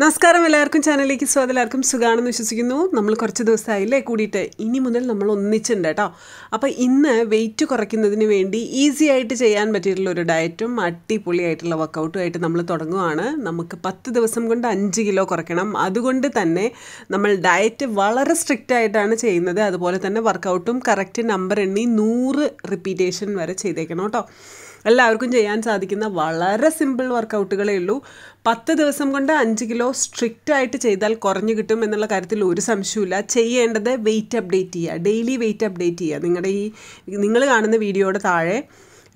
നമസ്കാരം എല്ലാവർക്കും ചാനലിലേക്ക് സ്വാഗതം എല്ലാവർക്കും സുഖമാണെന്ന് വിശ്വസിക്കുന്നു നമ്മൾ കുറച്ച് ദിവസമായില്ലേ കൂടിയിട്ട് ഇനി മുതൽ നമ്മൾ ഒന്നിച്ചുണ്ട് കേട്ടോ അപ്പോൾ ഇന്ന് വെയിറ്റ് കുറയ്ക്കുന്നതിന് വേണ്ടി ഈസി ആയിട്ട് ചെയ്യാൻ പറ്റിയിട്ടുള്ള ഒരു ഡയറ്റും അടിപൊളിയായിട്ടുള്ള വർക്കൗട്ടുമായിട്ട് നമ്മൾ തുടങ്ങുവാണ് നമുക്ക് പത്ത് ദിവസം കൊണ്ട് അഞ്ച് കിലോ കുറയ്ക്കണം അതുകൊണ്ട് തന്നെ നമ്മൾ ഡയറ്റ് വളരെ സ്ട്രിക്റ്റ് ആയിട്ടാണ് ചെയ്യുന്നത് അതുപോലെ തന്നെ വർക്കൗട്ടും കറക്റ്റ് നമ്പർ എണ്ണി നൂറ് റിപ്പീറ്റേഷൻ വരെ ചെയ്തേക്കണം കേട്ടോ എല്ലാവർക്കും ചെയ്യാൻ സാധിക്കുന്ന വളരെ സിമ്പിൾ വർക്കൗട്ടുകളേ ഉള്ളൂ പത്ത് ദിവസം കൊണ്ട് അഞ്ച് കിലോ സ്ട്രിക്റ്റ് ആയിട്ട് ചെയ്താൽ കുറഞ്ഞു കിട്ടും എന്നുള്ള കാര്യത്തിൽ ഒരു സംശയമില്ല ചെയ്യേണ്ടത് വെയിറ്റ് അപ്ഡേറ്റ് ചെയ്യുക ഡെയിലി വെയിറ്റ് അപ്ഡേറ്റ് ചെയ്യുക നിങ്ങളുടെ ഈ നിങ്ങൾ കാണുന്ന വീഡിയോയുടെ താഴെ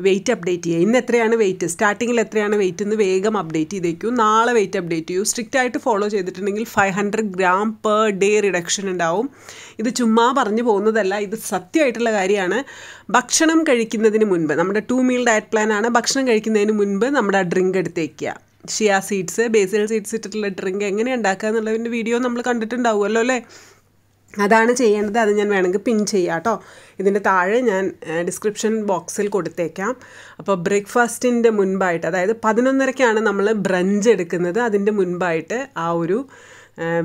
വെയിറ്റ് അപ്ഡേറ്റ് ചെയ്യുക ഇന്ന് എത്രയാണ് വെയിറ്റ് സ്റ്റാർട്ടിങ്ങിൽ എത്രയാണ് വെയിറ്റ് എന്ന് വേഗം അപ്ഡേറ്റ് ചെയ്തേക്കും നാളെ വെയിറ്റ് അപ്ഡേറ്റ് ചെയ്യൂ സ്ട്രിക്റ്റ് ആയിട്ട് ഫോളോ ചെയ്തിട്ടുണ്ടെങ്കിൽ five hundred gram per day reduction ഉണ്ടാവും ഇത് ചുമ്മാ പറഞ്ഞു പോകുന്നതല്ല ഇത് സത്യമായിട്ടുള്ള കാര്യമാണ് ഭക്ഷണം കഴിക്കുന്നതിന് മുൻപ് നമ്മുടെ ടു മീൽ ഡയറ്റ് പ്ലാൻ ആണ് ഭക്ഷണം കഴിക്കുന്നതിന് മുൻപ് നമ്മുടെ ആ ഡ്രിങ്ക് എടുത്തേക്കുക ഷിയ സീഡ്സ് ബേസിൽ സീഡ്സ് ഇട്ടിട്ടുള്ള ഡ്രിങ്ക് എങ്ങനെ ഉണ്ടാക്കുക എന്നുള്ളതിൻ്റെ വീഡിയോ നമ്മൾ കണ്ടിട്ടുണ്ടാവുമല്ലോ അല്ലേ അതാണ് ചെയ്യേണ്ടത് അത് ഞാൻ വേണമെങ്കിൽ പിൻ ചെയ്യാം കേട്ടോ ഇതിൻ്റെ താഴെ ഞാൻ ഡിസ്ക്രിപ്ഷൻ ബോക്സിൽ കൊടുത്തേക്കാം അപ്പോൾ ബ്രേക്ക്ഫാസ്റ്റിൻ്റെ മുൻപായിട്ട് അതായത് പതിനൊന്നരയ്ക്കാണ് നമ്മൾ ബ്രഞ്ച് എടുക്കുന്നത് അതിൻ്റെ മുൻപായിട്ട് ആ ഒരു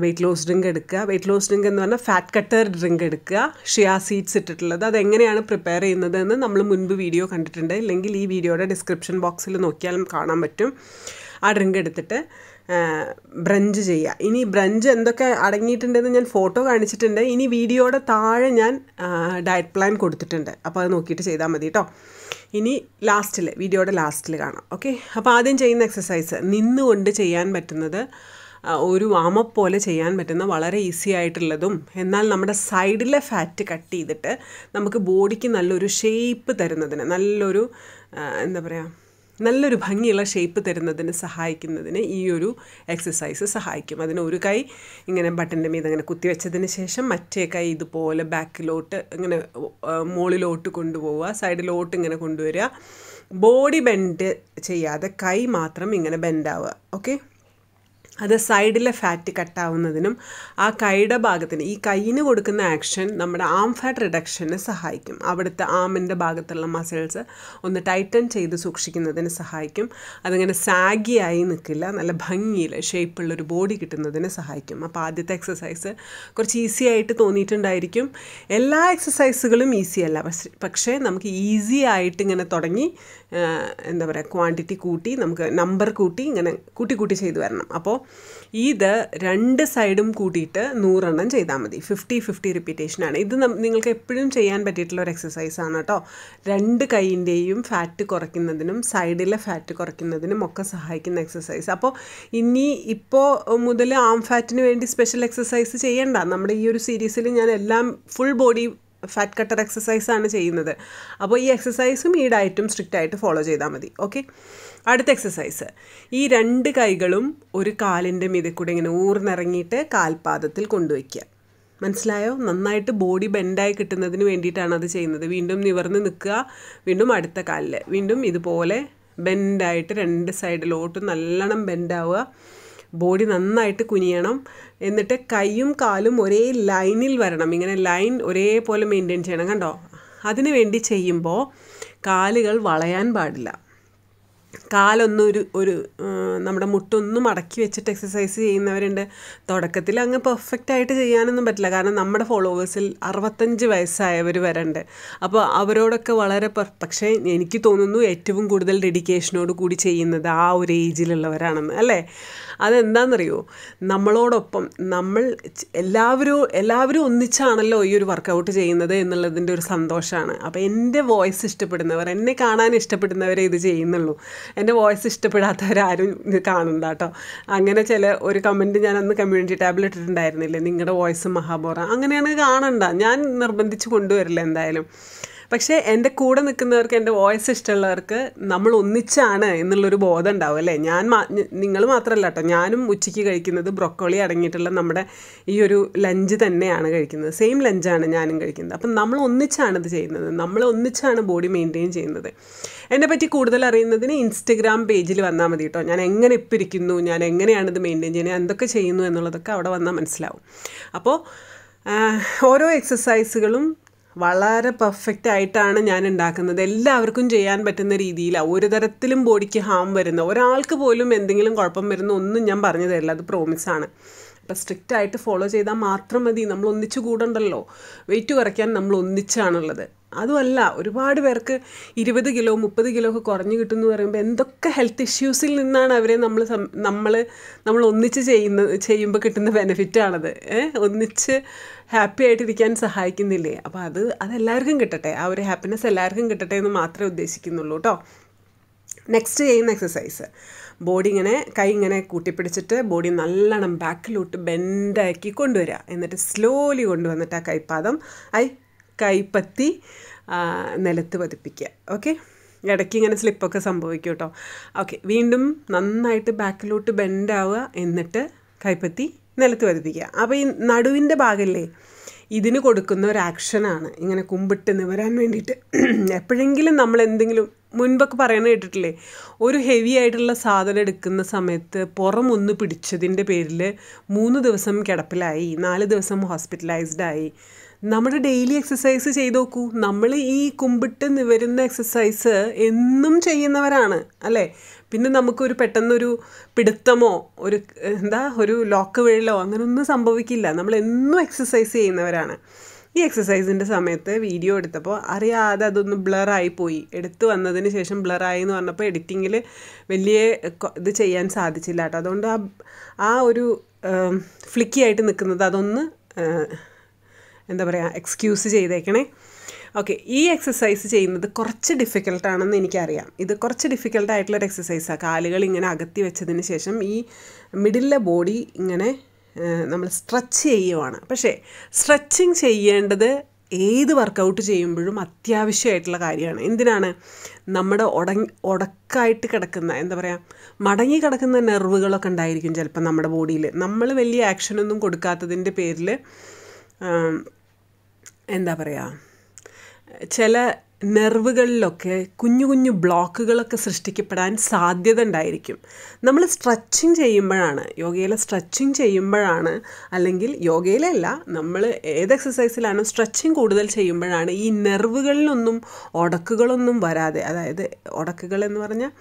വെയിറ്റ് ലോസ് ഡ്രിങ്ക് എടുക്കുക വെയിറ്റ് ലോസ് ഡ്രിങ്ക് എന്ന് പറഞ്ഞാൽ ഫാറ്റ് കട്ടർ ഡ്രിങ്ക് എടുക്കുക ഷിയാ സീഡ്സ് ഇട്ടിട്ടുള്ളത് അതെങ്ങനെയാണ് പ്രിപ്പയർ ചെയ്യുന്നതെന്ന് നമ്മൾ മുൻപ് വീഡിയോ കണ്ടിട്ടുണ്ട് ഇല്ലെങ്കിൽ ഈ വീഡിയോയുടെ ഡിസ്ക്രിപ്ഷൻ ബോക്സിൽ നോക്കിയാലും കാണാൻ പറ്റും ആ ഡ്രിങ്ക് എടുത്തിട്ട് ബ്രഞ്ച് ചെയ്യുക ഇനി ബ്രഞ്ച് എന്തൊക്കെ അടങ്ങിയിട്ടുണ്ടെന്ന് ഞാൻ ഫോട്ടോ കാണിച്ചിട്ടുണ്ട് ഇനി വീഡിയോയുടെ താഴെ ഞാൻ ഡയറ്റ് പ്ലാൻ കൊടുത്തിട്ടുണ്ട് അപ്പോൾ അത് നോക്കിയിട്ട് ചെയ്താൽ മതി കേട്ടോ ഇനി ലാസ്റ്റിൽ വീഡിയോയുടെ ലാസ്റ്റിൽ കാണാം ഓക്കെ അപ്പോൾ ആദ്യം ചെയ്യുന്ന എക്സസൈസ് നിന്നുകൊണ്ട് ചെയ്യാൻ പറ്റുന്നത് ഒരു വാമപ്പ് പോലെ ചെയ്യാൻ പറ്റുന്ന വളരെ ഈസി ആയിട്ടുള്ളതും എന്നാൽ നമ്മുടെ സൈഡിലെ ഫാറ്റ് കട്ട് ചെയ്തിട്ട് നമുക്ക് ബോഡിക്ക് നല്ലൊരു ഷേപ്പ് തരുന്നതിന് നല്ലൊരു എന്താ പറയുക നല്ലൊരു ഭംഗിയുള്ള ഷേപ്പ് തരുന്നതിന് സഹായിക്കുന്നതിന് ഈ ഒരു എക്സസൈസ് സഹായിക്കും അതിന് ഒരു കൈ ഇങ്ങനെ ബട്ടൻ്റെ മീത് അങ്ങനെ കുത്തിവെച്ചതിന് ശേഷം മറ്റേ കൈ ഇതുപോലെ ബാക്കിലോട്ട് ഇങ്ങനെ മുകളിലോട്ട് കൊണ്ടുപോവുക സൈഡിലോട്ട് ഇങ്ങനെ കൊണ്ടുവരിക ബോഡി ബെൻഡ് ചെയ്യാതെ കൈ മാത്രം ഇങ്ങനെ ബെൻഡാവുക ഓക്കെ അത് സൈഡിലെ ഫാറ്റ് കട്ടാവുന്നതിനും ആ കൈയുടെ ഭാഗത്തിന് ഈ കൈയിന് കൊടുക്കുന്ന ആക്ഷൻ നമ്മുടെ ആം ഫാറ്റ് റിഡക്ഷന് സഹായിക്കും അവിടുത്തെ ആമിൻ്റെ ഭാഗത്തുള്ള മസിൽസ് ഒന്ന് ടൈറ്റൻ ചെയ്ത് സൂക്ഷിക്കുന്നതിന് സഹായിക്കും അതിങ്ങനെ സാഗിയായി നിൽക്കില്ല നല്ല ഭംഗിയിൽ ഷേപ്പുള്ളൊരു ബോഡി കിട്ടുന്നതിന് സഹായിക്കും അപ്പോൾ ആദ്യത്തെ എക്സസൈസ് കുറച്ച് ഈസി ആയിട്ട് തോന്നിയിട്ടുണ്ടായിരിക്കും എല്ലാ എക്സസൈസുകളും ഈസി അല്ല പക്ഷേ നമുക്ക് ഈസി ആയിട്ട് ഇങ്ങനെ തുടങ്ങി എന്താ പറയുക ക്വാണ്ടിറ്റി കൂട്ടി നമുക്ക് നമ്പർ കൂട്ടി ഇങ്ങനെ കൂട്ടി കൂട്ടി ചെയ്തു വരണം അപ്പോൾ ഇത് രണ്ട് സൈഡും കൂട്ടിയിട്ട് നൂറെണ്ണം ചെയ്താൽ മതി ഫിഫ്റ്റി ഫിഫ്റ്റി റിപ്പീറ്റേഷനാണ് ഇത് നിങ്ങൾക്ക് എപ്പോഴും ചെയ്യാൻ പറ്റിയിട്ടുള്ള ഒരു എക്സസൈസാണ് കേട്ടോ രണ്ട് കൈയിൻ്റെയും ഫാറ്റ് കുറയ്ക്കുന്നതിനും സൈഡിലെ ഫാറ്റ് കുറയ്ക്കുന്നതിനും ഒക്കെ സഹായിക്കുന്ന എക്സസൈസ് അപ്പോൾ ഇനി ഇപ്പോൾ മുതൽ ആം ഫാറ്റിന് വേണ്ടി സ്പെഷ്യൽ എക്സസൈസ് ചെയ്യണ്ട നമ്മുടെ ഈ ഒരു സീരീസിൽ ഞാൻ എല്ലാം ഫുൾ ബോഡി ഫാറ്റ് കട്ടർ ആണ് ചെയ്യുന്നത് അപ്പോൾ ഈ എക്സസൈസും ഈ ഡയറ്റും സ്ട്രിക്റ്റ് ആയിട്ട് ഫോളോ ചെയ്താൽ മതി ഓക്കെ അടുത്ത എക്സസൈസ് ഈ രണ്ട് കൈകളും ഒരു കാലിൻ്റെ മീതെ കൂടെ ഇങ്ങനെ ഊർന്നിറങ്ങിയിട്ട് കാൽപാദത്തിൽ കൊണ്ടുവയ്ക്കുക മനസ്സിലായോ നന്നായിട്ട് ബോഡി ബെൻഡായി കിട്ടുന്നതിന് വേണ്ടിയിട്ടാണ് അത് ചെയ്യുന്നത് വീണ്ടും നിവർന്ന് നിൽക്കുക വീണ്ടും അടുത്ത കാലിൽ വീണ്ടും ഇതുപോലെ ബെൻഡായിട്ട് രണ്ട് സൈഡിലോട്ട് നല്ലോണം ബെൻഡാവുക ബോഡി നന്നായിട്ട് കുനിയണം എന്നിട്ട് കൈയും കാലും ഒരേ ലൈനിൽ വരണം ഇങ്ങനെ ലൈൻ ഒരേപോലെ മെയിൻറ്റെയിൻ ചെയ്യണം കണ്ടോ അതിനു വേണ്ടി ചെയ്യുമ്പോൾ കാലുകൾ വളയാൻ പാടില്ല കാലൊന്നും ഒരു ഒരു നമ്മുടെ മുട്ടൊന്നും മടക്കി വെച്ചിട്ട് എക്സസൈസ് ചെയ്യുന്നവരുണ്ട് തുടക്കത്തിൽ അങ്ങ് ആയിട്ട് ചെയ്യാനൊന്നും പറ്റില്ല കാരണം നമ്മുടെ ഫോളോവേഴ്സിൽ അറുപത്തഞ്ച് വയസ്സായവർ വരണ്ട് അപ്പോൾ അവരോടൊക്കെ വളരെ പക്ഷേ എനിക്ക് തോന്നുന്നു ഏറ്റവും കൂടുതൽ ഡെഡിക്കേഷനോട് കൂടി ചെയ്യുന്നത് ആ ഒരു ഏജിലുള്ളവരാണെന്ന് അല്ലേ അതെന്താണെന്നറിയോ നമ്മളോടൊപ്പം നമ്മൾ എല്ലാവരും എല്ലാവരും ഒന്നിച്ചാണല്ലോ ഈ ഒരു വർക്കൗട്ട് ചെയ്യുന്നത് എന്നുള്ളതിൻ്റെ ഒരു സന്തോഷമാണ് അപ്പോൾ എൻ്റെ വോയിസ് ഇഷ്ടപ്പെടുന്നവർ എന്നെ കാണാൻ ഇഷ്ടപ്പെടുന്നവരെ ഇത് ചെയ്യുന്നുള്ളൂ എൻ്റെ വോയിസ് ഇഷ്ടപ്പെടാത്തവരാരും കാണണ്ട കേട്ടോ അങ്ങനെ ചില ഒരു കമൻറ്റ് ഞാൻ അന്ന് കമ്മ്യൂണിറ്റി ടാബിൽ ഇട്ടിട്ടുണ്ടായിരുന്നില്ലേ നിങ്ങളുടെ വോയിസ് മഹാബോറ അങ്ങനെയാണ് കാണണ്ട ഞാൻ നിർബന്ധിച്ച് കൊണ്ടുവരില്ല എന്തായാലും പക്ഷേ എൻ്റെ കൂടെ നിൽക്കുന്നവർക്ക് എൻ്റെ വോയിസ് ഇഷ്ടമുള്ളവർക്ക് നമ്മൾ ഒന്നിച്ചാണ് എന്നുള്ളൊരു ബോധം ഉണ്ടാവും അല്ലേ ഞാൻ നിങ്ങൾ മാത്രമല്ല കേട്ടോ ഞാനും ഉച്ചയ്ക്ക് കഴിക്കുന്നത് ബ്രൊക്കോളി അടങ്ങിയിട്ടുള്ള നമ്മുടെ ഈ ഒരു ലഞ്ച് തന്നെയാണ് കഴിക്കുന്നത് സെയിം ലഞ്ചാണ് ഞാനും കഴിക്കുന്നത് അപ്പം നമ്മൾ ഒന്നിച്ചാണ് ഇത് ചെയ്യുന്നത് നമ്മൾ ഒന്നിച്ചാണ് ബോഡി മെയിൻറ്റെയിൻ ചെയ്യുന്നത് എന്നെ പറ്റി കൂടുതൽ അറിയുന്നതിന് ഇൻസ്റ്റഗ്രാം പേജിൽ വന്നാൽ മതി കേട്ടോ ഞാൻ എങ്ങനെ ഇപ്പം ഇരിക്കുന്നു ഞാൻ എങ്ങനെയാണ് ഇത് മെയിൻറ്റെയിൻ ചെയ്യുന്നത് എന്തൊക്കെ ചെയ്യുന്നു എന്നുള്ളതൊക്കെ അവിടെ വന്നാൽ മനസ്സിലാവും അപ്പോൾ ഓരോ എക്സസൈസുകളും വളരെ പെർഫെക്റ്റ് ആയിട്ടാണ് ഞാൻ ഉണ്ടാക്കുന്നത് എല്ലാവർക്കും ചെയ്യാൻ പറ്റുന്ന രീതിയിലാണ് ഒരു തരത്തിലും ബോഡിക്ക് ഹാം വരുന്ന ഒരാൾക്ക് പോലും എന്തെങ്കിലും കുഴപ്പം വരുന്ന ഒന്നും ഞാൻ പറഞ്ഞു തരില്ല അത് പ്രോമിസാണ് അപ്പം സ്ട്രിക്റ്റ് ആയിട്ട് ഫോളോ ചെയ്താൽ മാത്രം മതി നമ്മൾ ഒന്നിച്ചു കൂടണ്ടല്ലോ വെയിറ്റ് കുറയ്ക്കാൻ നമ്മൾ ഒന്നിച്ചാണുള്ളത് അതുമല്ല ഒരുപാട് പേർക്ക് ഇരുപത് കിലോ മുപ്പത് കിലോ ഒക്കെ കുറഞ്ഞു കിട്ടും പറയുമ്പോൾ എന്തൊക്കെ ഹെൽത്ത് ഇഷ്യൂസിൽ നിന്നാണ് അവരെ നമ്മൾ നമ്മൾ നമ്മൾ ഒന്നിച്ച് ചെയ്യുന്ന ചെയ്യുമ്പോൾ കിട്ടുന്ന ഏഹ് ഒന്നിച്ച് ഹാപ്പി ആയിട്ടിരിക്കാൻ സഹായിക്കുന്നില്ലേ അപ്പോൾ അത് അതെല്ലാവർക്കും കിട്ടട്ടെ ആ ഒരു ഹാപ്പിനെസ് എല്ലാവർക്കും കിട്ടട്ടെ എന്ന് മാത്രമേ ഉദ്ദേശിക്കുന്നുള്ളൂ കേട്ടോ നെക്സ്റ്റ് ചെയ്യുന്ന എക്സസൈസ് ബോഡി ഇങ്ങനെ കൈ ഇങ്ങനെ കൂട്ടിപ്പിടിച്ചിട്ട് ബോഡി നല്ലോണം ബാക്കിലോട്ട് ബെൻഡാക്കി കൊണ്ടുവരിക എന്നിട്ട് സ്ലോലി കൊണ്ടുവന്നിട്ട് ആ കൈപ്പാദം ഐ കൈപ്പത്തി നിലത്ത് പതിപ്പിക്കുക ഓക്കെ ഇടയ്ക്ക് ഇങ്ങനെ സ്ലിപ്പൊക്കെ സംഭവിക്കും കേട്ടോ ഓക്കെ വീണ്ടും നന്നായിട്ട് ബാക്കിലോട്ട് ബെൻഡ് എന്നിട്ട് കൈപ്പത്തി നിലത്ത് പതിപ്പിക്കുക അപ്പോൾ ഈ നടുവിൻ്റെ ഭാഗമല്ലേ ഇതിന് കൊടുക്കുന്ന ഒരു ആക്ഷനാണ് ഇങ്ങനെ കുമ്പിട്ട് നിവരാൻ വേണ്ടിയിട്ട് എപ്പോഴെങ്കിലും നമ്മൾ എന്തെങ്കിലും മുൻപൊക്കെ പറയണ കേട്ടിട്ടില്ലേ ഒരു ഹെവി ആയിട്ടുള്ള സാധനം എടുക്കുന്ന സമയത്ത് പുറം ഒന്ന് പിടിച്ചതിൻ്റെ പേരിൽ മൂന്ന് ദിവസം കിടപ്പിലായി നാല് ദിവസം ഹോസ്പിറ്റലൈസ്ഡ് ആയി നമ്മുടെ ഡെയിലി എക്സസൈസ് ചെയ്ത് നോക്കൂ നമ്മൾ ഈ കുമ്പിട്ട് നിവരുന്ന എക്സസൈസ് എന്നും ചെയ്യുന്നവരാണ് അല്ലേ പിന്നെ നമുക്കൊരു പെട്ടെന്നൊരു പിടുത്തമോ ഒരു എന്താ ഒരു ലോക്ക് വീഴലോ അങ്ങനെയൊന്നും സംഭവിക്കില്ല നമ്മൾ എന്നും എക്സസൈസ് ചെയ്യുന്നവരാണ് ഈ എക്സസൈസിൻ്റെ സമയത്ത് വീഡിയോ എടുത്തപ്പോൾ അറിയാതെ അതൊന്ന് ബ്ലറായി പോയി എടുത്തു വന്നതിന് ശേഷം ബ്ലറായി എന്ന് പറഞ്ഞപ്പോൾ എഡിറ്റിങ്ങിൽ വലിയ ഇത് ചെയ്യാൻ സാധിച്ചില്ല കേട്ടോ അതുകൊണ്ട് ആ ആ ഒരു ഫ്ലിക്കി ആയിട്ട് നിൽക്കുന്നത് അതൊന്ന് എന്താ പറയുക എക്സ്ക്യൂസ് ചെയ്തേക്കണേ ഓക്കെ ഈ എക്സസൈസ് ചെയ്യുന്നത് കുറച്ച് ഡിഫിക്കൽട്ടാണെന്ന് എനിക്കറിയാം ഇത് കുറച്ച് ഡിഫിക്കൽട്ടായിട്ടുള്ളൊരു എക്സസൈസാണ് കാലുകൾ ഇങ്ങനെ അകത്തി വെച്ചതിന് ശേഷം ഈ മിഡിലെ ബോഡി ഇങ്ങനെ നമ്മൾ സ്ട്രെച്ച് ചെയ്യുവാണ് പക്ഷേ സ്ട്രെച്ചിങ് ചെയ്യേണ്ടത് ഏത് വർക്കൗട്ട് ചെയ്യുമ്പോഴും അത്യാവശ്യമായിട്ടുള്ള കാര്യമാണ് എന്തിനാണ് നമ്മുടെ ഉടങ്ങി ഉടക്കായിട്ട് കിടക്കുന്ന എന്താ പറയുക മടങ്ങി കിടക്കുന്ന നെർവുകളൊക്കെ ഉണ്ടായിരിക്കും ചിലപ്പോൾ നമ്മുടെ ബോഡിയിൽ നമ്മൾ വലിയ ആക്ഷനൊന്നും കൊടുക്കാത്തതിൻ്റെ പേരിൽ എന്താ പറയുക ചില നെർവുകളിലൊക്കെ കുഞ്ഞു കുഞ്ഞു ബ്ലോക്കുകളൊക്കെ സൃഷ്ടിക്കപ്പെടാൻ സാധ്യത ഉണ്ടായിരിക്കും നമ്മൾ സ്ട്രെച്ചിങ് ചെയ്യുമ്പോഴാണ് യോഗയിലെ സ്ട്രെച്ചിങ് ചെയ്യുമ്പോഴാണ് അല്ലെങ്കിൽ യോഗയിലല്ല നമ്മൾ ഏത് എക്സസൈസിലാണോ സ്ട്രെച്ചിങ് കൂടുതൽ ചെയ്യുമ്പോഴാണ് ഈ നെർവുകളിലൊന്നും ഉടക്കുകളൊന്നും വരാതെ അതായത് ഉടക്കുകൾ എന്ന് പറഞ്ഞാൽ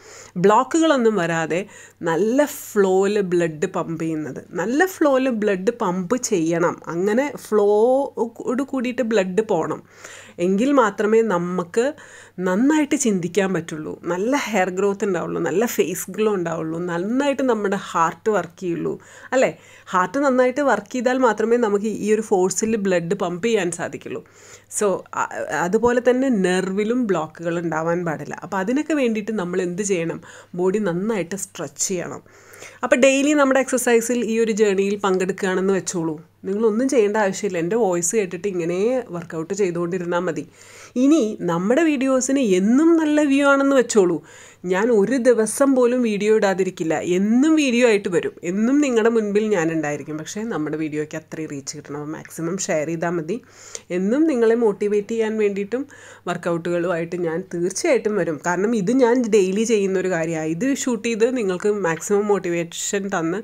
ബ്ലോക്കുകളൊന്നും വരാതെ നല്ല ഫ്ലോയിൽ ബ്ലഡ് പമ്പ് ചെയ്യുന്നത് നല്ല ഫ്ലോയിൽ ബ്ലഡ് പമ്പ് ചെയ്യണം അങ്ങനെ ഫ്ലോയോട് കൂടിയിട്ട് ബ്ലഡ് പോകണം എങ്കിൽ മാത്രമേ നമ്മൾ നമുക്ക് നന്നായിട്ട് ചിന്തിക്കാൻ പറ്റുള്ളൂ നല്ല ഹെയർ ഗ്രോത്ത് ഉണ്ടാവുള്ളൂ നല്ല ഫേസ് ഗ്ലോ ഉണ്ടാവുള്ളൂ നന്നായിട്ട് നമ്മുടെ ഹാർട്ട് വർക്ക് ചെയ്യുള്ളൂ അല്ലേ ഹാർട്ട് നന്നായിട്ട് വർക്ക് ചെയ്താൽ മാത്രമേ നമുക്ക് ഈ ഒരു ഫോഴ്സിൽ ബ്ലഡ് പമ്പ് ചെയ്യാൻ സാധിക്കുള്ളൂ സോ അതുപോലെ തന്നെ നെർവിലും ബ്ലോക്കുകൾ ഉണ്ടാവാൻ പാടില്ല അപ്പോൾ അതിനൊക്കെ വേണ്ടിയിട്ട് നമ്മൾ എന്ത് ചെയ്യണം ബോഡി നന്നായിട്ട് സ്ട്രെച്ച് ചെയ്യണം അപ്പോൾ ഡെയിലി നമ്മുടെ എക്സസൈസിൽ ഈ ഒരു ജേണിയിൽ പങ്കെടുക്കുകയാണെന്ന് വെച്ചോളൂ നിങ്ങളൊന്നും ചെയ്യേണ്ട ആവശ്യമില്ല എൻ്റെ വോയിസ് കേട്ടിട്ട് ഇങ്ങനെ വർക്കൗട്ട് ചെയ്തുകൊണ്ടിരുന്നാൽ മതി ഇനി നമ്മുടെ വീഡിയോസിന് എന്നും നല്ല വ്യൂ ആണെന്ന് വെച്ചോളൂ ഞാൻ ഒരു ദിവസം പോലും വീഡിയോ ഇടാതിരിക്കില്ല എന്നും വീഡിയോ ആയിട്ട് വരും എന്നും നിങ്ങളുടെ മുൻപിൽ ഞാൻ ഉണ്ടായിരിക്കും പക്ഷേ നമ്മുടെ വീഡിയോയ്ക്ക് അത്രയും റീച്ച് കിട്ടണം അപ്പോൾ മാക്സിമം ഷെയർ ചെയ്താൽ മതി എന്നും നിങ്ങളെ മോട്ടിവേറ്റ് ചെയ്യാൻ വേണ്ടിയിട്ടും വർക്കൗട്ടുകളുമായിട്ട് ഞാൻ തീർച്ചയായിട്ടും വരും കാരണം ഇത് ഞാൻ ഡെയിലി ചെയ്യുന്ന ഒരു കാര്യമാണ് ഇത് ഷൂട്ട് ചെയ്ത് നിങ്ങൾക്ക് മാക്സിമം മോട്ടിവേഷൻ തന്ന്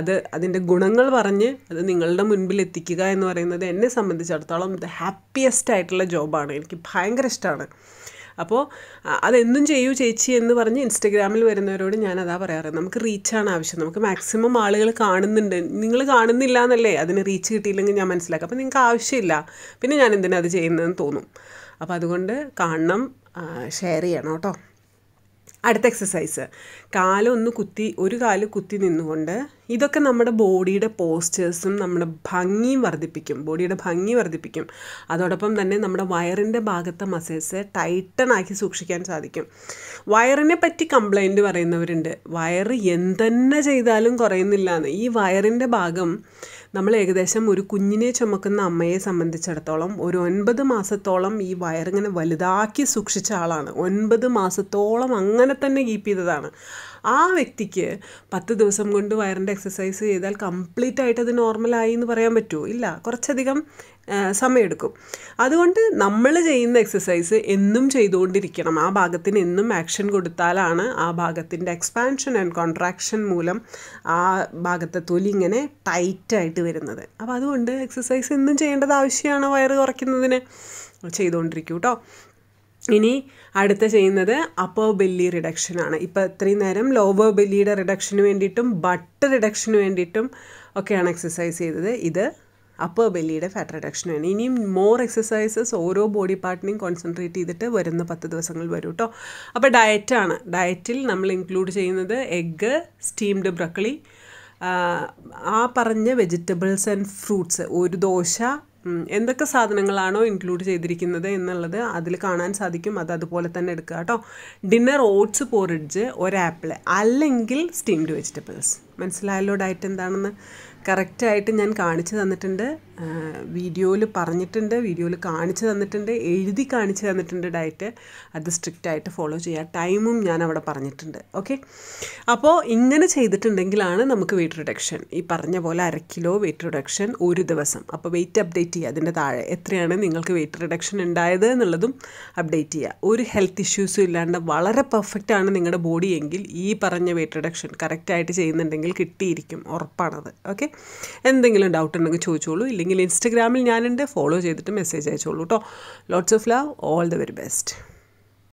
അത് അതിൻ്റെ ഗുണങ്ങൾ പറഞ്ഞ് അത് നിങ്ങളുടെ മുൻപിൽ എത്തിക്കുക എന്ന് പറയുന്നത് എന്നെ സംബന്ധിച്ചിടത്തോളം ഇത് ഹാപ്പിയസ്റ്റ് ആയിട്ടുള്ള ജോബാണ് എനിക്ക് ഭയങ്കര ഇഷ്ടമാണ് അപ്പോൾ അതെന്നും ചെയ്യൂ ചേച്ചി എന്ന് പറഞ്ഞ് ഇൻസ്റ്റഗ്രാമിൽ വരുന്നവരോട് ഞാൻ അതാ പറയാറ് നമുക്ക് റീച്ചാണ് ആവശ്യം നമുക്ക് മാക്സിമം ആളുകൾ കാണുന്നുണ്ട് നിങ്ങൾ കാണുന്നില്ല എന്നല്ലേ അതിന് റീച്ച് കിട്ടിയില്ലെങ്കിൽ ഞാൻ മനസ്സിലാക്കാം അപ്പോൾ നിങ്ങൾക്ക് ആവശ്യമില്ല പിന്നെ ഞാൻ എന്തിനാ അത് ചെയ്യുന്നതെന്ന് തോന്നും അപ്പോൾ അതുകൊണ്ട് കാണണം ഷെയർ ചെയ്യണം കേട്ടോ അടുത്ത എക്സസൈസ് കാലൊന്ന് കുത്തി ഒരു കാല് കുത്തി നിന്നുകൊണ്ട് ഇതൊക്കെ നമ്മുടെ ബോഡിയുടെ പോസ്റ്റേഴ്സും നമ്മുടെ ഭംഗിയും വർദ്ധിപ്പിക്കും ബോഡിയുടെ ഭംഗി വർദ്ധിപ്പിക്കും അതോടൊപ്പം തന്നെ നമ്മുടെ വയറിൻ്റെ ഭാഗത്തെ മസിൽസ് ടൈറ്റണാക്കി സൂക്ഷിക്കാൻ സാധിക്കും വയറിനെ പറ്റി കംപ്ലൈൻറ്റ് പറയുന്നവരുണ്ട് വയറ് എന്തെന്നെ ചെയ്താലും കുറയുന്നില്ല എന്ന് ഈ വയറിൻ്റെ ഭാഗം നമ്മൾ ഏകദേശം ഒരു കുഞ്ഞിനെ ചുമക്കുന്ന അമ്മയെ സംബന്ധിച്ചിടത്തോളം ഒരു ഒൻപത് മാസത്തോളം ഈ വയറിങ്ങനെ വലുതാക്കി സൂക്ഷിച്ച ആളാണ് ഒൻപത് മാസത്തോളം അങ്ങനെ തന്നെ കീപ്പ് ചെയ്തതാണ് ആ വ്യക്തിക്ക് പത്ത് ദിവസം കൊണ്ട് വയറിൻ്റെ എക്സസൈസ് ചെയ്താൽ കംപ്ലീറ്റ് ആയിട്ട് അത് നോർമലായി എന്ന് പറയാൻ പറ്റുമോ ഇല്ല കുറച്ചധികം സമയമെടുക്കും അതുകൊണ്ട് നമ്മൾ ചെയ്യുന്ന എക്സസൈസ് എന്നും ചെയ്തുകൊണ്ടിരിക്കണം ആ ഭാഗത്തിന് എന്നും ആക്ഷൻ കൊടുത്താലാണ് ആ ഭാഗത്തിൻ്റെ എക്സ്പാൻഷൻ ആൻഡ് കോൺട്രാക്ഷൻ മൂലം ആ ഭാഗത്തെ തൊലി ഇങ്ങനെ ടൈറ്റായിട്ട് വരുന്നത് അപ്പോൾ അതുകൊണ്ട് എക്സസൈസ് എന്നും ചെയ്യേണ്ടത് ആവശ്യമാണ് വയറ് കുറയ്ക്കുന്നതിന് ചെയ്തുകൊണ്ടിരിക്കൂ കേട്ടോ ഇനി അടുത്ത ചെയ്യുന്നത് അപ്പർ ബെല്ലി റിഡക്ഷനാണ് ഇപ്പോൾ ഇത്രയും നേരം ലോവർ ബെല്ലിയുടെ റിഡക്ഷന് വേണ്ടിയിട്ടും ബട്ട് റിഡക്ഷന് വേണ്ടിയിട്ടും ഒക്കെയാണ് എക്സസൈസ് ചെയ്തത് ഇത് അപ്പർ ബെല്ലിയുടെ ഫാറ്റ് റിഡക്ഷനാണ് ഇനിയും മോർ എക്സസൈസസ് ഓരോ ബോഡി പാർട്ടിനെയും കോൺസെൻട്രേറ്റ് ചെയ്തിട്ട് വരുന്ന പത്ത് ദിവസങ്ങൾ വരും കേട്ടോ അപ്പോൾ ഡയറ്റാണ് ഡയറ്റിൽ നമ്മൾ ഇൻക്ലൂഡ് ചെയ്യുന്നത് എഗ്ഗ് സ്റ്റീംഡ് ബ്രക്കളി ആ പറഞ്ഞ വെജിറ്റബിൾസ് ആൻഡ് ഫ്രൂട്ട്സ് ഒരു ദോശ എന്തൊക്കെ സാധനങ്ങളാണോ ഇൻക്ലൂഡ് ചെയ്തിരിക്കുന്നത് എന്നുള്ളത് അതിൽ കാണാൻ സാധിക്കും അത് അതുപോലെ തന്നെ എടുക്കുക കേട്ടോ ഡിന്നർ ഓട്സ് പോറിഡ്ജ് ഒരു ആപ്പിൾ അല്ലെങ്കിൽ സ്റ്റീംഡ് വെജിറ്റബിൾസ് മനസ്സിലായല്ലോ ഡയറ്റ് എന്താണെന്ന് കറക്റ്റായിട്ട് ഞാൻ കാണിച്ചു തന്നിട്ടുണ്ട് വീഡിയോയിൽ പറഞ്ഞിട്ടുണ്ട് വീഡിയോയിൽ കാണിച്ചു തന്നിട്ടുണ്ട് എഴുതി കാണിച്ചു തന്നിട്ടുണ്ട് ഡയറ്റ് അത് സ്ട്രിക്റ്റ് ആയിട്ട് ഫോളോ ചെയ്യുക ടൈമും ഞാൻ അവിടെ പറഞ്ഞിട്ടുണ്ട് ഓക്കെ അപ്പോൾ ഇങ്ങനെ ചെയ്തിട്ടുണ്ടെങ്കിലാണ് നമുക്ക് വെയിറ്റ് റിഡക്ഷൻ ഈ പറഞ്ഞ പോലെ അര കിലോ വെയിറ്റ് റിഡക്ഷൻ ഒരു ദിവസം അപ്പോൾ വെയിറ്റ് അപ്ഡേറ്റ് ചെയ്യുക അതിൻ്റെ താഴെ എത്രയാണ് നിങ്ങൾക്ക് വെയിറ്റ് റിഡക്ഷൻ ഉണ്ടായത് എന്നുള്ളതും അപ്ഡേറ്റ് ചെയ്യുക ഒരു ഹെൽത്ത് ഇഷ്യൂസും ഇല്ലാണ്ട് വളരെ പെർഫെക്റ്റ് ആണ് നിങ്ങളുടെ ബോഡി എങ്കിൽ ഈ പറഞ്ഞ വെയിറ്റ് റിഡക്ഷൻ കറക്റ്റായിട്ട് ചെയ്യുന്നുണ്ടെങ്കിൽ ഉണ്ടെങ്കിൽ കിട്ടിയിരിക്കും ഉറപ്പാണത് ഓക്കെ എന്തെങ്കിലും ഡൗട്ട് ഉണ്ടെങ്കിൽ ചോദിച്ചോളൂ ഇല്ലെങ്കിൽ ഇൻസ്റ്റഗ്രാമിൽ ഞാനുണ്ട് ഫോളോ ചെയ്തിട്ട് മെസ്സേജ് അയച്ചോളൂ കേട്ടോ lots of love all the very best